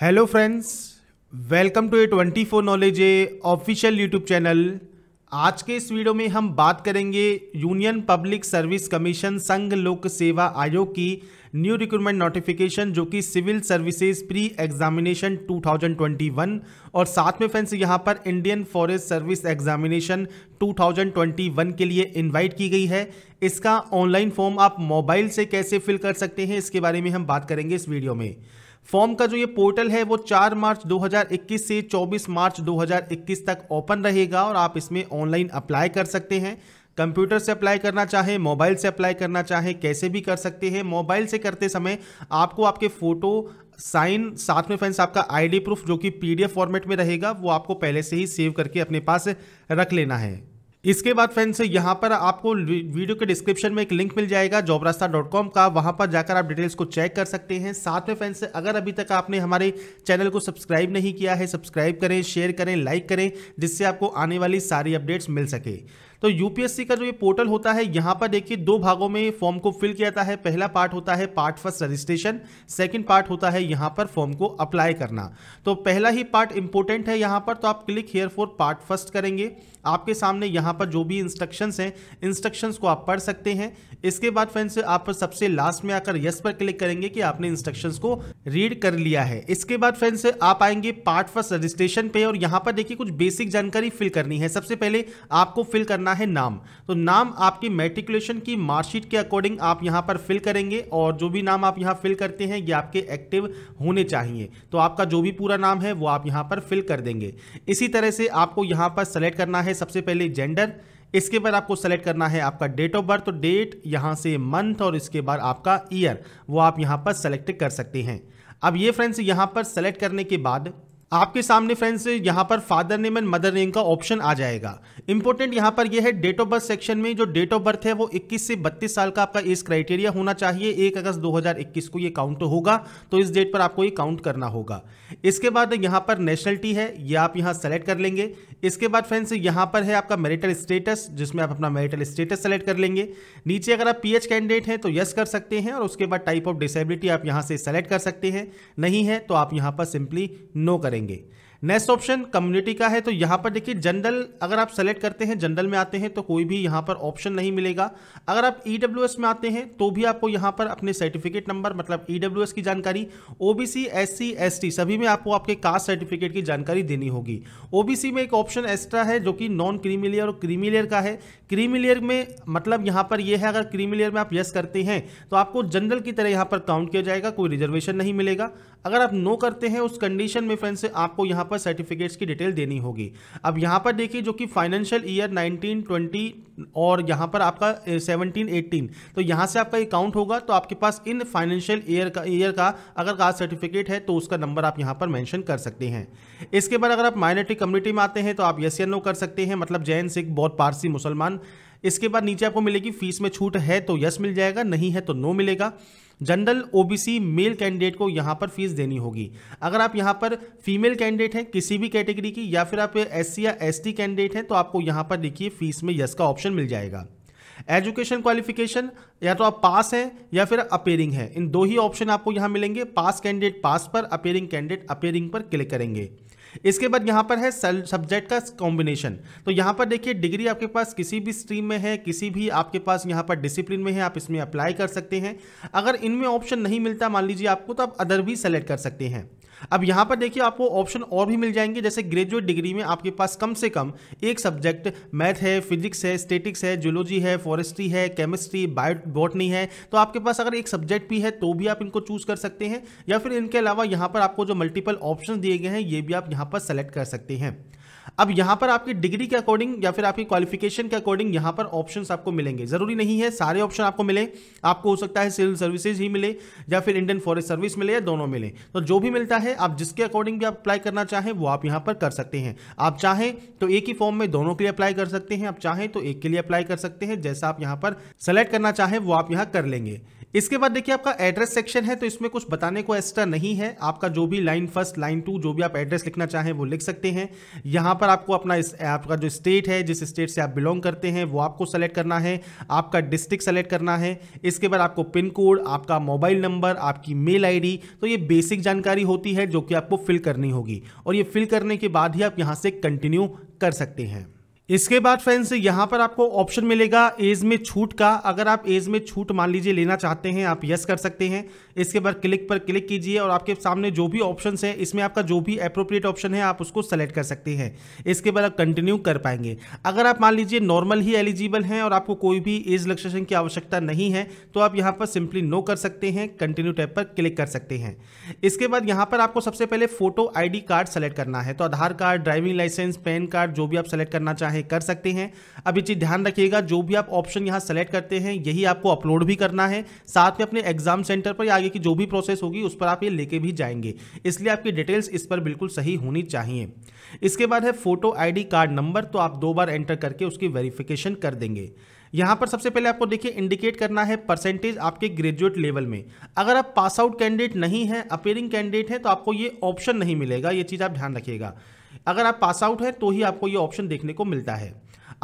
hello friends welcome to A twenty four knowledge A official YouTube channel आज के इस video में हम बात करेंगे यूनियन पब्लिक सर्विस कमीशन संघ लोक सेवा आयोग की न्यू रिक्रूटमेंट नोटिफिकेशन जो कि सिविल सर्विसेज प्री एग्जामिनेशन 2021 और साथ में फ्रेंड्स यहां पर इंडियन फॉरेस्ट सर्विस एग्जामिनेशन 2021 के लिए इनवाइट की गई है इसका ऑनलाइन फॉर्म आप मोबाइल से कैसे फिल कर सकते हैं इसके बारे में हम बात करेंगे इस वीडियो में फॉर्म का जो ये पोर्टल है वो 4 मार्च 2021 से 24 मार्च 2021 तक ओपन रहेगा और आप इसमें ऑनलाइन अप्लाई कर सकते हैं कंप्यूटर से अप्लाई करना चाहे मोबाइल से अप्लाई करना चाहे कैसे भी कर सकते हैं मोबाइल से करते समय आपको आपके फ़ोटो साइन साथ में फ्रेंड्स आपका आईडी प्रूफ जो कि पीडीएफ फॉर्मेट में रहेगा वो आपको पहले से ही सेव करके अपने पास रख लेना है इसके बाद फ्रेंड्स यहाँ पर आपको वीडियो के डिस्क्रिप्शन में एक लिंक मिल जाएगा जॉबरास्ता डॉट कॉम का वहाँ पर जाकर आप डिटेल्स को चेक कर सकते हैं साथ में फ्रेंड्स अगर अभी तक आपने हमारे चैनल को सब्सक्राइब नहीं किया है सब्सक्राइब करें शेयर करें लाइक करें जिससे आपको आने वाली सारी अपडेट्स मिल सके तो यूपीएससी का जो ये पोर्टल होता है यहाँ पर देखिए दो भागों में फॉर्म को फिल किया जाता है पहला पार्ट होता है part first registration second part होता है यहाँ पर फॉर्म को अप्लाई करना तो पहला ही पार्ट इंपॉर्टेंट है यहाँ पर तो आप click here for part first करेंगे आपके सामने यहाँ पर जो भी इंस्ट्रक्शन हैं इंस्ट्रक्शन को आप पढ़ सकते हैं इसके बाद फ्रेंड्स आप सबसे लास्ट में आकर यस पर क्लिक करेंगे कि आपने इंस्ट्रक्शन को रीड कर लिया है इसके बाद फ्रेंड्स आप आएंगे पार्ट फर्स्ट रजिस्ट्रेशन पे और यहाँ पर देखिए कुछ बेसिक जानकारी फिल करनी है सबसे पहले आपको फिल करना करना है नाम तो नाम आपकी मेट्रिकुलेशन की मार्कशीट के अकॉर्डिंग आप यहां पर फिल करेंगे और जो भी नाम आप यहां फिल करते हैं ये आपके एक्टिव होने चाहिए तो आपका जो भी पूरा नाम है वो आप यहां पर फिल कर देंगे इसी तरह से आपको यहां पर सेलेक्ट करना है सबसे पहले जेंडर इसके बाद आपको सेलेक्ट करना है आपका डेट ऑफ बर्थ तो डेट यहाँ से मंथ और इसके बाद आपका ईयर वो आप यहाँ पर सेलेक्ट कर सकते हैं अब ये फ्रेंड्स यहाँ पर सेलेक्ट करने के बाद आपके सामने फ्रेंड्स यहाँ पर father name and mother name का ऑप्शन आ जाएगा इंपॉर्टेंट यहाँ पर यह है डेट ऑफ बर्थ सेक्शन में जो डेट ऑफ बर्थ है वो 21 से 32 साल का आपका एज क्राइटेरिया होना चाहिए 1 अगस्त 2021 को ये काउंट होगा तो इस डेट पर आपको ये काउंट करना होगा इसके बाद यहाँ पर नेशनलिटी है ये आप यहाँ सेलेक्ट कर लेंगे इसके बाद फ्रेंड्स यहाँ पर है आपका मेरिटल स्टेटस जिसमें आप अपना मेरिटल स्टेटस सेलेक्ट कर लेंगे नीचे अगर आप पी कैंडिडेट हैं तो यस कर सकते हैं और उसके बाद टाइप ऑफ डिसेबिलिटी आप यहाँ से सेलेक्ट कर सकते हैं नहीं है तो आप यहाँ पर सिंपली नो करेंगे देंगे नेक्स्ट ऑप्शन कम्युनिटी का है तो यहाँ पर देखिए जनरल अगर आप सेलेक्ट करते हैं जनरल में आते हैं तो कोई भी यहाँ पर ऑप्शन नहीं मिलेगा अगर आप ई e में आते हैं तो भी आपको यहाँ पर अपने सर्टिफिकेट नंबर मतलब ई e की जानकारी ओ बी सी सभी में आपको आपके कास्ट सर्टिफिकेट की जानकारी देनी होगी ओ में एक ऑप्शन एक्स्ट्रा है जो कि नॉन क्रीमी लेयर और क्रीमी लेयर का है क्रीमी लेयर में मतलब यहाँ पर यह है अगर क्रीमी लेयर में आप यस करते हैं तो आपको जनरल की तरह यहाँ पर काउंट किया जाएगा कोई रिजर्वेशन नहीं मिलेगा अगर आप नो करते हैं उस कंडीशन में फ्रेंड्स आपको यहाँ पर सर्टिफिकेट्स की डिटेल देनी होगी अब यहाँ पर देखिए जो कि फाइनेंशियल ईयर 20 और यहाँ पर आपका 17 18 तो यहाँ से आपका अकाउंट होगा तो आपके पास इन फाइनेंशियल ईयर का ईयर का अगर कास्ट सर्टिफिकेट है तो उसका नंबर आप यहाँ पर मैंशन कर सकते हैं इसके बाद अगर आप माइनॉरिटी कम्युनिटी में आते हैं तो आप यस या नो कर सकते हैं मतलब जैन सिख बौद्ध पारसी मुसलमान इसके बाद नीचे आपको मिलेगी फीस में छूट है तो यस मिल जाएगा नहीं है तो नो मिलेगा जनरल ओबीसी मेल कैंडिडेट को यहाँ पर फीस देनी होगी अगर आप यहाँ पर फीमेल कैंडिडेट हैं किसी भी कैटेगरी की या फिर आप एस या एस कैंडिडेट हैं तो आपको यहाँ पर देखिए फीस में यस का ऑप्शन मिल जाएगा एजुकेशन क्वालिफिकेशन या तो आप पास हैं या फिर अपेयरिंग है इन दो ही ऑप्शन आपको यहाँ मिलेंगे पास कैंडिडेट पास पर अपेयरिंग कैंडिडेट अपेयरिंग पर क्लिक करेंगे इसके बाद यहाँ पर है सब्जेक्ट का कॉम्बिनेशन तो यहाँ पर देखिए डिग्री आपके पास किसी भी स्ट्रीम में है किसी भी आपके पास यहाँ पर डिसिप्लिन में है आप इसमें अप्लाई कर सकते हैं अगर इनमें ऑप्शन नहीं मिलता मान लीजिए आपको तो आप अदर भी सेलेक्ट कर सकते हैं अब यहां पर देखिए आपको ऑप्शन और भी मिल जाएंगे जैसे ग्रेजुएट डिग्री में आपके पास कम से कम एक सब्जेक्ट मैथ है फिजिक्स है स्टेटिक्स है जूलॉजी है फॉरेस्ट्री है केमिस्ट्री बायो बॉटनी है तो आपके पास अगर एक सब्जेक्ट भी है तो भी आप इनको चूज कर सकते हैं या फिर इनके अलावा यहां पर आपको जो मल्टीपल ऑप्शन दिए गए हैं ये भी आप यहां पर सेलेक्ट कर सकते हैं अब यहां पर आपकी डिग्री के अकॉर्डिंग या फिर आपकी क्वालिफिकेशन के अकॉर्डिंग यहां पर ऑप्शन आपको मिलेंगे जरूरी नहीं है सारे ऑप्शन आपको मिले आपको हो सकता है सिविल सर्विसेज ही मिले या फिर इंडियन फॉरेस्ट सर्विस मिले या दोनों मिले तो जो भी मिलता है आप जिसके अकॉर्डिंग भी आप अप्लाई करना चाहें वो आप यहां पर कर सकते हैं आप चाहें तो एक ही फॉर्म में दोनों के लिए अप्लाई कर सकते हैं आप चाहें तो एक के लिए अप्लाई कर सकते हैं जैसा आप यहां पर सेलेक्ट करना चाहें वो आप यहां कर लेंगे इसके बाद देखिए आपका एड्रेस सेक्शन है तो इसमें कुछ बताने को एक्स्ट्रा नहीं है आपका जो भी लाइन फर्स्ट लाइन टू जो भी आप एड्रेस लिखना चाहें वो लिख सकते हैं यहाँ पर आपको अपना इस, आपका जो स्टेट है जिस स्टेट से आप बिलोंग करते हैं वो आपको सेलेक्ट करना है आपका डिस्ट्रिक्ट सेलेक्ट करना है इसके बाद आपको पिन कोड आपका मोबाइल नंबर आपकी मेल आई तो ये बेसिक जानकारी होती है जो कि आपको फिल करनी होगी और ये फिल करने के बाद ही आप यहाँ से कंटिन्यू कर सकते हैं इसके बाद फ्रेंड्स यहाँ पर आपको ऑप्शन मिलेगा एज में छूट का अगर आप एज में छूट मान लीजिए लेना चाहते हैं आप यस कर सकते हैं इसके बाद क्लिक पर क्लिक कीजिए और आपके सामने जो भी ऑप्शंस हैं इसमें आपका जो भी अप्रोप्रिएट ऑप्शन है आप उसको सेलेक्ट कर सकते हैं इसके बाद आप कंटिन्यू कर पाएंगे अगर आप मान लीजिए नॉर्मल ही एलिजिबल हैं और आपको कोई भी एज लक्सेशन की आवश्यकता नहीं है तो आप यहाँ पर सिंपली नो कर सकते हैं कंटिन्यू टैप पर क्लिक कर सकते हैं इसके बाद यहाँ पर आपको सबसे पहले फोटो आई कार्ड सेलेक्ट करना है तो Aadhaar card driving licence PAN card जो भी आप सेलेक्ट करना चाहें चाहे कर सकते हैं अब ये चीज़ ध्यान रखिएगा जो भी आप ऑप्शन यहाँ सेलेक्ट करते हैं यही आपको अपलोड भी करना है साथ में अपने एग्जाम सेंटर पर आगे की जो भी प्रोसेस होगी उस पर आप ये लेके भी जाएंगे इसलिए आपकी डिटेल्स इस पर बिल्कुल सही होनी चाहिए इसके बाद है फोटो आई कार्ड नंबर तो आप दो बार एंटर करके उसकी वेरिफिकेशन कर देंगे यहां पर सबसे पहले आपको देखिए इंडिकेट करना है परसेंटेज आपके ग्रेजुएट लेवल में अगर आप पास आउट कैंडिडेट नहीं हैं अपेयरिंग कैंडिडेट हैं तो आपको ये ऑप्शन नहीं मिलेगा ये चीज़ आप ध्यान रखिएगा अगर आप पास आउट हैं तो ही आपको ये ऑप्शन देखने को मिलता है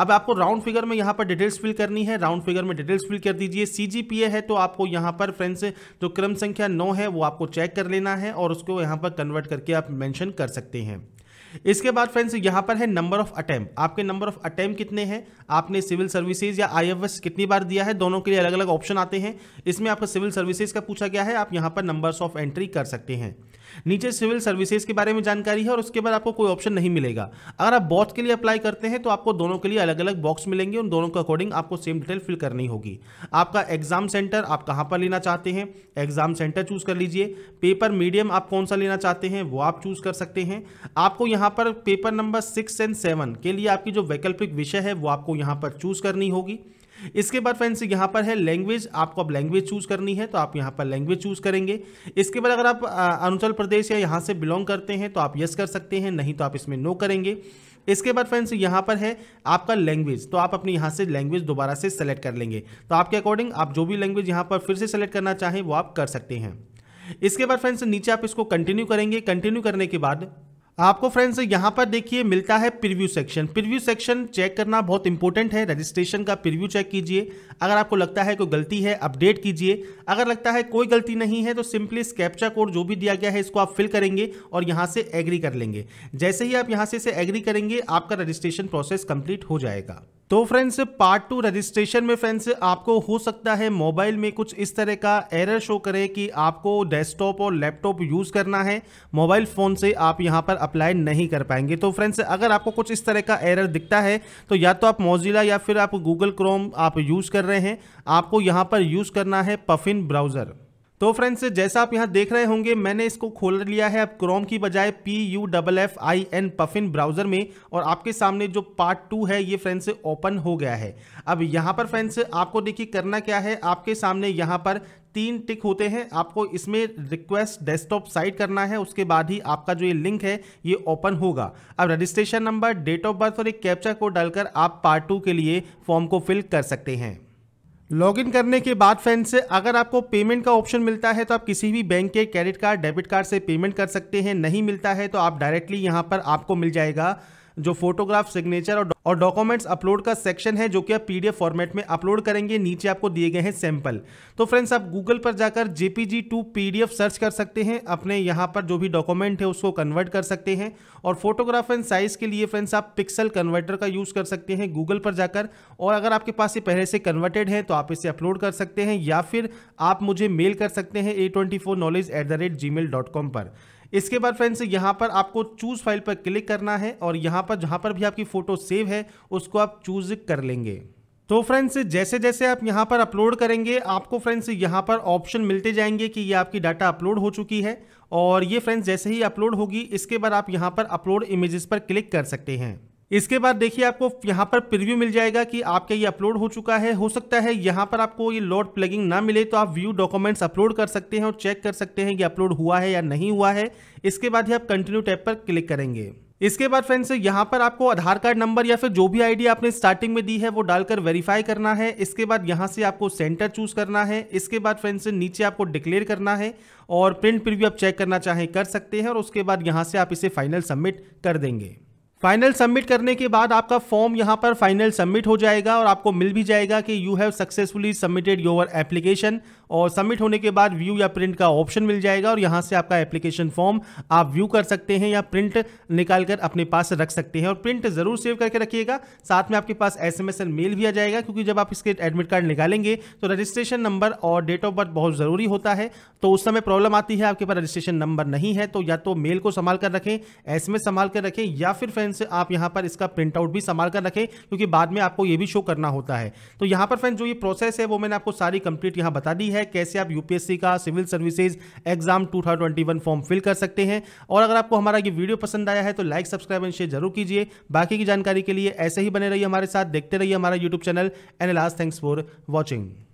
अब आपको राउंड फिगर में यहाँ पर डिटेल्स फिल करनी है राउंड फिगर में डिटेल्स फिल कर दीजिए सीजीपीए है तो आपको यहाँ पर फ्रेंड्स जो क्रम संख्या नौ है वो आपको चेक कर लेना है और उसको यहाँ पर कन्वर्ट करके आप मैंशन कर सकते हैं इसके बाद फ्रेंड्स यहाँ पर है नंबर ऑफ अटैम्प आपके नंबर ऑफ अटैम्प कितने हैं आपने सिविल सर्विसेज या आईएफएस कितनी बार दिया है दोनों के लिए अलग अलग ऑप्शन आते हैं इसमें आपका सिविल सर्विसेज का पूछा गया है आप यहाँ पर नंबर्स ऑफ एंट्री कर सकते हैं नीचे सिविल सर्विसेज के बारे में जानकारी है और उसके बाद आपको कोई ऑप्शन नहीं मिलेगा अगर आप बॉथ के लिए अप्लाई करते हैं तो आपको दोनों के लिए अलग अलग बॉक्स मिलेंगे उन दोनों के अकॉर्डिंग आपको सेम डिटेल फिल करनी होगी आपका एग्जाम सेंटर आप कहाँ पर लेना चाहते हैं एग्जाम सेंटर चूज कर लीजिए पेपर मीडियम आप कौन सा लेना चाहते हैं वो आप चूज कर सकते हैं आपको यहाँ पर paper number six and seven के लिए आपकी जो वैकल्पिक विषय है वो आपको यहाँ पर चूज करनी होगी इसके बाद फ्रेंड्स यहाँ पर है लैंग्वेज आपको अब लैंग्वेज चूज़ करनी है तो आप यहाँ पर लैंग्वेज चूज़ करेंगे इसके बाद अगर आप अरुणाचल प्रदेश या यहाँ से बिलोंग करते हैं तो आप यस कर सकते हैं नहीं तो आप इसमें नो करेंगे इसके बाद फ्रेंड्स यहाँ पर है आपका लैंग्वेज तो आप अपनी यहाँ से लैंग्वेज दोबारा से सेलेक्ट कर लेंगे तो आपके अकॉर्डिंग आप जो भी लैंग्वेज यहाँ पर फिर से सेलेक्ट करना चाहें वो आप कर सकते हैं इसके बाद फ्रेंड्स नीचे आप इसको कंटिन्यू करेंगे कंटिन्यू करने के बाद आपको फ्रेंड्स यहां पर देखिए मिलता है preview section preview section check करना बहुत इंपॉर्टेंट है रजिस्ट्रेशन का प्रीव्यू चेक कीजिए अगर आपको लगता है कोई गलती है अपडेट कीजिए अगर लगता है कोई गलती नहीं है तो सिंपली स्कैप्चर कोड जो भी दिया गया है इसको आप फिल करेंगे और यहाँ से एग्री कर लेंगे जैसे ही आप यहाँ से इसे एग्री करेंगे आपका रजिस्ट्रेशन प्रोसेस कंप्लीट हो जाएगा तो फ्रेंड्स पार्ट टू रजिस्ट्रेशन में फ्रेंड्स आपको हो सकता है मोबाइल में कुछ इस तरह का एरर शो करे कि आपको डेस्कटॉप और लैपटॉप यूज़ करना है मोबाइल फ़ोन से आप यहां पर अप्लाई नहीं कर पाएंगे तो फ्रेंड्स अगर आपको कुछ इस तरह का एरर दिखता है तो या तो आप मोजिला या फिर आप गूगल क्रोम आप यूज़ कर रहे हैं आपको यहाँ पर यूज़ करना है पफिन ब्राउज़र तो फ्रेंड्स जैसा आप यहाँ देख रहे होंगे मैंने इसको खोल लिया है अब क्रोम की बजाय P U double F I N Puffin browser में और आपके सामने जो पार्ट टू है ये फ्रेंड्स ओपन हो गया है अब यहाँ पर फ्रेंड्स आपको देखिए करना क्या है आपके सामने यहाँ पर तीन टिक होते हैं आपको इसमें रिक्वेस्ट डेस्कटॉप साइट करना है उसके बाद ही आपका जो ये लिंक है ये ओपन होगा अब registration number date of birth और एक कैप्चर को डालकर आप पार्ट टू के लिए फॉर्म को फिल कर सकते हैं लॉगिन करने के बाद से अगर आपको पेमेंट का ऑप्शन मिलता है तो आप किसी भी बैंक के क्रेडिट कार्ड डेबिट कार्ड से पेमेंट कर सकते हैं नहीं मिलता है तो आप डायरेक्टली यहाँ पर आपको मिल जाएगा जो फोटोग्राफ सिग्नेचर और डॉक्यूमेंट्स अपलोड का सेक्शन है जो कि आप पीडीएफ फॉर्मेट में अपलोड करेंगे नीचे आपको दिए गए हैं सैंपल तो फ्रेंड्स आप गूगल पर जाकर जेपीजी टू पीडीएफ सर्च कर सकते हैं अपने यहाँ पर जो भी डॉक्यूमेंट है उसको कन्वर्ट कर सकते हैं और फोटोग्राफ एंड साइज के लिए फ्रेंड्स आप पिक्सल कन्वर्टर का यूज़ कर सकते हैं गूगल पर जाकर और अगर आपके पास ये पहले से कन्वर्टेड है तो आप इसे अपलोड कर सकते हैं या फिर आप मुझे मेल कर सकते हैं A twenty four knowledge at the rate Gmail dot com पर इसके बाद फ्रेंड्स यहाँ पर आपको चूज़ फाइल पर क्लिक करना है और यहाँ पर जहाँ पर भी आपकी फ़ोटो सेव है उसको आप चूज़ कर लेंगे तो फ्रेंड्स जैसे जैसे आप यहाँ पर अपलोड करेंगे आपको फ्रेंड्स यहाँ पर ऑप्शन मिलते जाएंगे कि ये आपकी डाटा अपलोड हो चुकी है और ये फ्रेंड्स जैसे ही अपलोड होगी इसके बाद आप यहाँ पर अपलोड इमेजेस पर क्लिक कर सकते हैं इसके बाद देखिए आपको यहाँ पर प्रिव्यू मिल जाएगा कि आपके ये अपलोड हो चुका है हो सकता है यहाँ पर आपको ये लॉड प्लगिंग ना मिले तो आप व्यू डॉक्यूमेंट्स अपलोड कर सकते हैं और चेक कर सकते हैं कि अपलोड हुआ है या नहीं हुआ है इसके बाद ही आप कंटिन्यू टैप पर क्लिक करेंगे इसके बाद फ्रेंड्स यहाँ पर आपको आधार कार्ड नंबर या फिर जो भी आईडी आपने स्टार्टिंग में दी है वो डालकर वेरीफाई करना है इसके बाद यहाँ से आपको सेंटर चूज करना है इसके बाद फ्रेंड्स नीचे आपको डिक्लेयर करना है और प्रिंट प्रिव्यू आप चेक करना चाहें कर सकते हैं और उसके बाद यहाँ से आप इसे फाइनल सबमिट कर देंगे फाइनल सबमिट करने के बाद आपका फॉर्म यहाँ पर फाइनल सबमिट हो जाएगा और आपको मिल भी जाएगा कि you have successfully submitted your application और सबमिट होने के बाद व्यू या प्रिंट का ऑप्शन मिल जाएगा और यहाँ से आपका एप्लीकेशन फॉर्म आप व्यू कर सकते हैं या प्रिंट निकाल कर अपने पास रख सकते हैं और प्रिंट ज़रूर सेव करके रखिएगा साथ में आपके पास एस एम एस मेल भी आ जाएगा क्योंकि जब आप इसके एडमिट कार्ड निकालेंगे तो रजिस्ट्रेशन नंबर और डेट ऑफ बर्थ बहुत ज़रूरी होता है तो उस समय प्रॉब्लम आती है आपके पास रजिस्ट्रेशन नंबर नहीं है तो या तो मेल को संभाल कर रखें एस संभाल कर रखें या फिर फ्रेंड्स आप यहाँ पर इसका प्रिंट आउट भी संभाल कर रखें क्योंकि बाद में आपको ये भी शो करना होता है तो यहाँ पर फ्रेंड्स जो ये प्रोसेस है वो मैंने आपको सारी कंप्लीट यहाँ बता दी है है कैसे आप यूपीएससी का civil services exam 2021 form fill कर सकते हैं और अगर आपको हमारा ये वीडियो पसंद आया है तो लाइक सब्सक्राइब एंड शेयर जरूर कीजिए बाकी की जानकारी के लिए ऐसे ही बने रहिए हमारे साथ देखते रहिए हमारा YouTube channel and last thanks for watching